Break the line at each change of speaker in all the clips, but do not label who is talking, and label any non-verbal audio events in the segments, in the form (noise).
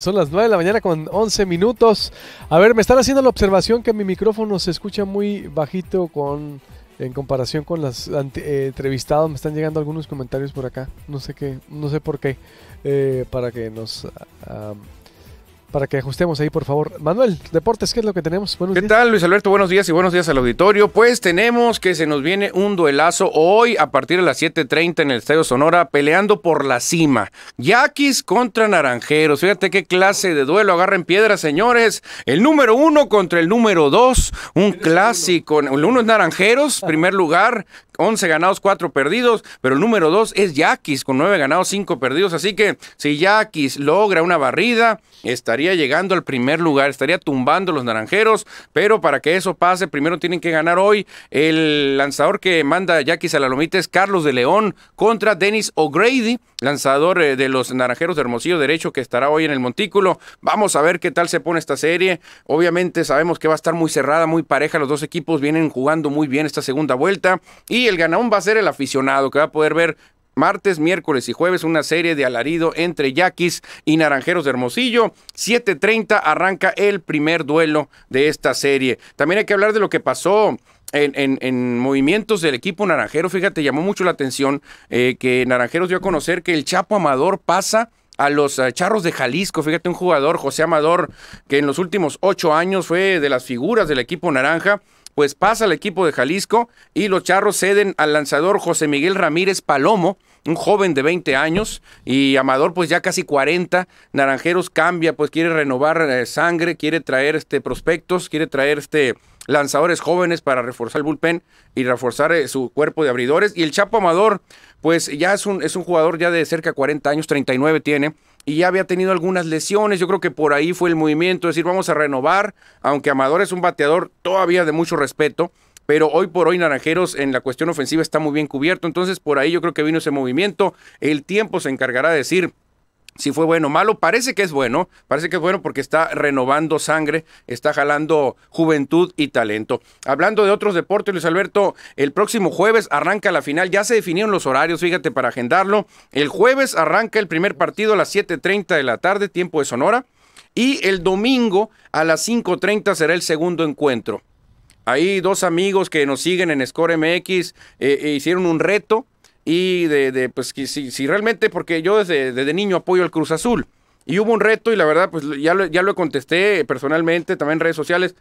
Son las 9 de la mañana con 11 minutos. A ver, me están haciendo la observación que mi micrófono se escucha muy bajito con en comparación con las eh, entrevistadas. Me están llegando algunos comentarios por acá. No sé qué, no sé por qué. Eh, para que nos ah, para que ajustemos ahí, por favor. Manuel, deportes, ¿qué es lo que tenemos? Buenos ¿Qué
tal, Luis Alberto? Buenos días y buenos días al auditorio. Pues tenemos que se nos viene un duelazo hoy a partir de las 7.30 en el Estadio Sonora, peleando por la cima. Yaquis contra Naranjeros. Fíjate qué clase de duelo. Agarren piedras, señores. El número uno contra el número dos. Un clásico. El uno es Naranjeros, primer lugar. 11 ganados, 4 perdidos, pero el número dos es Yaquis, con 9 ganados, 5 perdidos. Así que si Yaquis logra una barrida, estaría estaría llegando al primer lugar, estaría tumbando los naranjeros, pero para que eso pase, primero tienen que ganar hoy. El lanzador que manda Jackie Salalomita es Carlos de León contra Dennis O'Grady, lanzador eh, de los naranjeros de Hermosillo Derecho, que estará hoy en el Montículo. Vamos a ver qué tal se pone esta serie. Obviamente sabemos que va a estar muy cerrada, muy pareja. Los dos equipos vienen jugando muy bien esta segunda vuelta. Y el ganador va a ser el aficionado, que va a poder ver martes, miércoles y jueves una serie de alarido entre Yaquis y Naranjeros de Hermosillo. 7.30 arranca el primer duelo de esta serie. También hay que hablar de lo que pasó en, movimientos del equipo naranjero, fíjate, llamó mucho la atención eh, que Naranjeros dio a conocer que el Chapo Amador pasa a los eh, Charros de Jalisco. Fíjate, un jugador, José Amador, que en los últimos ocho años fue de las figuras del equipo naranja, pues pasa al equipo de Jalisco y los Charros ceden al lanzador José Miguel Ramírez Palomo un joven de 20 años y Amador pues ya casi 40. Naranjeros cambia, pues quiere renovar eh, sangre, quiere traer este prospectos, quiere traer este lanzadores jóvenes para reforzar el bullpen y reforzar eh, su cuerpo de abridores. Y el Chapo Amador, pues ya es un, es un jugador ya de cerca de 40 años, 39 tiene, y ya había tenido algunas lesiones. Yo creo que por ahí fue el movimiento, es decir, vamos a renovar, aunque Amador es un bateador todavía de mucho respeto pero hoy por hoy Naranjeros en la cuestión ofensiva está muy bien cubierto, entonces por ahí yo creo que vino ese movimiento, el tiempo se encargará de decir si fue bueno o malo. Parece que es bueno, parece que es bueno porque está renovando sangre, está jalando juventud y talento. Hablando de otros deportes, Luis Alberto, el próximo jueves arranca la final, ya se definieron los horarios, fíjate, para agendarlo. El jueves arranca el primer partido a las 7.30 de la tarde, tiempo de Sonora, y el domingo a las 5.30 será el segundo encuentro. Ahí dos amigos que nos siguen en Score MX eh, eh, hicieron un reto y de, pues si, si, realmente, porque yo desde, niño apoyo al Cruz Azul. Y hubo un reto y la verdad, pues ya ya lo contesté personalmente, también en redes sociales,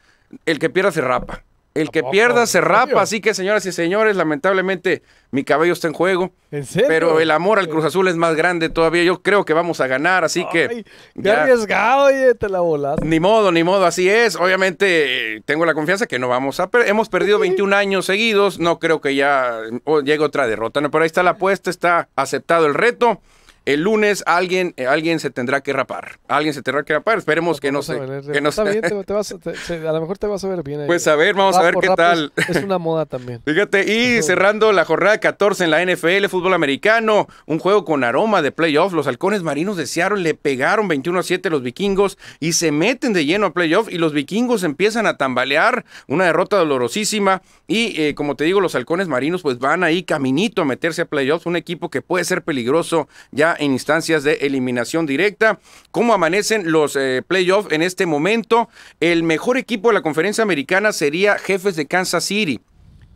el que pierda se rapa. El que pierda se rapa, así que señoras y señores, lamentablemente mi cabello está en juego. ¿En serio? Pero el amor al Cruz Azul es más grande todavía. Yo creo que vamos a ganar, así Ay, que. Qué arriesgado,
oye, te la volaste.
Ni modo, ni modo, así es. Obviamente tengo la confianza que no vamos a. perder. Hemos perdido 21 años seguidos. No creo que ya oh, llegue otra derrota. No, pero ahí está la apuesta, está aceptado el reto el lunes alguien, eh, alguien se tendrá que rapar. Alguien se tendrá que rapar. Esperemos que no, se, eh, que no (laughs)
a lo mejor te vas a ver bien. Eh, pues a ver, vamos a ver qué tal. Es, una moda también.
(laughs) Fíjate, y cerrando la jornada 14 en la NFL, fútbol americano, un juego con aroma de playoffs Los halcones marinos de le pegaron 21 a 7 los vikingos y se meten de lleno a playoff. Y los vikingos empiezan a tambalear. Una derrota dolorosísima. Y como te digo, los halcones marinos pues van ahí caminito a meterse a playoffs. Un equipo que puede ser peligroso ya en instancias de eliminación directa. ¿Cómo amanecen los eh, playoffs en este momento? El mejor equipo de la conferencia americana sería Jefes de Kansas City.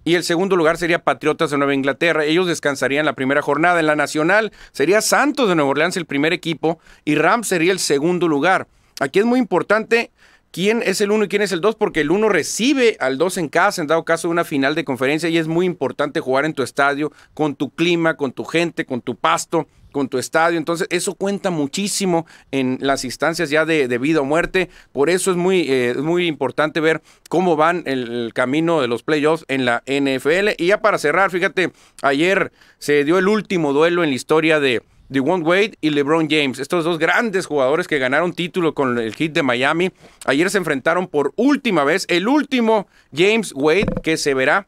Y el segundo lugar sería Patriotas de Nueva Inglaterra. Ellos descansarían la primera jornada. En la nacional sería Santos de Nueva Orleans el primer equipo y Rams sería el segundo lugar. Aquí es muy importante quién es el uno y quién es el dos, porque el uno recibe al dos en casa, en dado caso de una final de conferencia, y es muy importante jugar en tu estadio, con tu clima, con tu gente, con tu pasto con tu estadio. Entonces, eso cuenta muchísimo en las instancias ya de, vida o muerte. Por eso es muy, eh, muy importante ver cómo van el, camino de los playoffs en la NFL. Y ya para cerrar, fíjate, ayer se dio el último duelo en la historia de. de Wade y LeBron James, estos dos grandes jugadores que ganaron título con el hit de Miami, ayer se enfrentaron por última vez, el último James Wade que se verá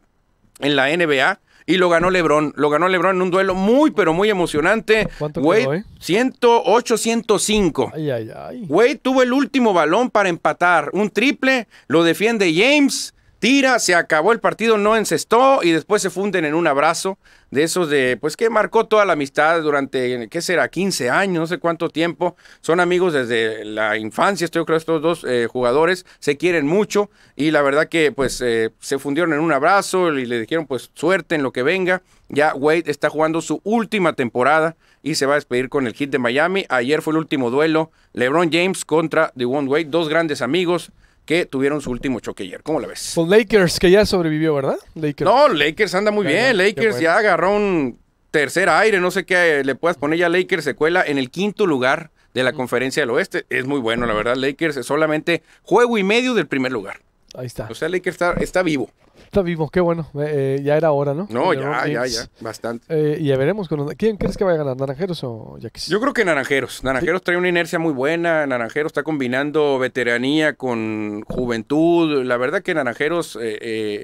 en la NBA y lo ganó LeBron. Lo ganó LeBron en un duelo muy, pero muy emocionante. ¿Cuánto Wade, 108, eh? 105. Ay, ay, ay. Wade tuvo el último balón para empatar. Un triple, lo defiende James tira, se acabó el partido, no encestó y después se funden en un abrazo de esos de, pues que marcó toda la amistad durante, ¿qué será? 15 años, no sé cuánto tiempo. Son amigos desde la infancia, estoy creo estos dos eh, jugadores, se quieren mucho y la verdad que pues eh, se fundieron en un abrazo y le dijeron pues suerte en lo que venga. Ya Wade está jugando su última temporada y se va a despedir con el hit de Miami. Ayer fue el último duelo, LeBron James contra one Wade, dos grandes amigos que tuvieron su último choque ayer. ¿Cómo la
ves? Los pues Lakers, que ya sobrevivió, ¿verdad? Lakers. No, Lakers
anda muy bien. Lakers ya agarró un tercer aire, no sé qué le puedas poner ya Lakers secuela en el quinto lugar de la conferencia del oeste. Es muy bueno, la verdad. Lakers es solamente juego y medio del primer lugar. Ahí está. O sea, Lakers está vivo.
Está vivo, qué bueno. Eh, eh, ya era hora, ¿no? No, ya, ya, ya. Bastante. Eh, y ya veremos. Con ¿Quién crees que va a ganar, Naranjeros o Yaquis? Yo
creo que Naranjeros. Naranjeros trae una inercia muy buena. Naranjeros está combinando veteranía con juventud. La verdad que Naranjeros,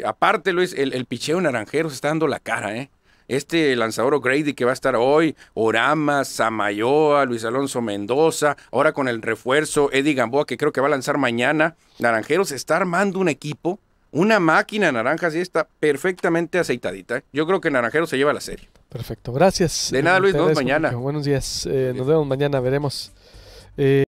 aparte, Luis, el, el picheo de Naranjeros está dando la cara, ¿eh? este lanzador O'Grady que va a estar hoy, Orama, Samayoa, Luis Alonso Mendoza, ahora con el refuerzo Eddie Gamboa que creo que va a lanzar mañana. Naranjeros está armando un equipo una máquina naranja así está perfectamente aceitadita. ¿eh? Yo creo que Naranjero se lleva la serie.
Perfecto, gracias. De nada, Luis, nos vemos mañana. Buenos días, eh, nos vemos mañana, veremos. Eh,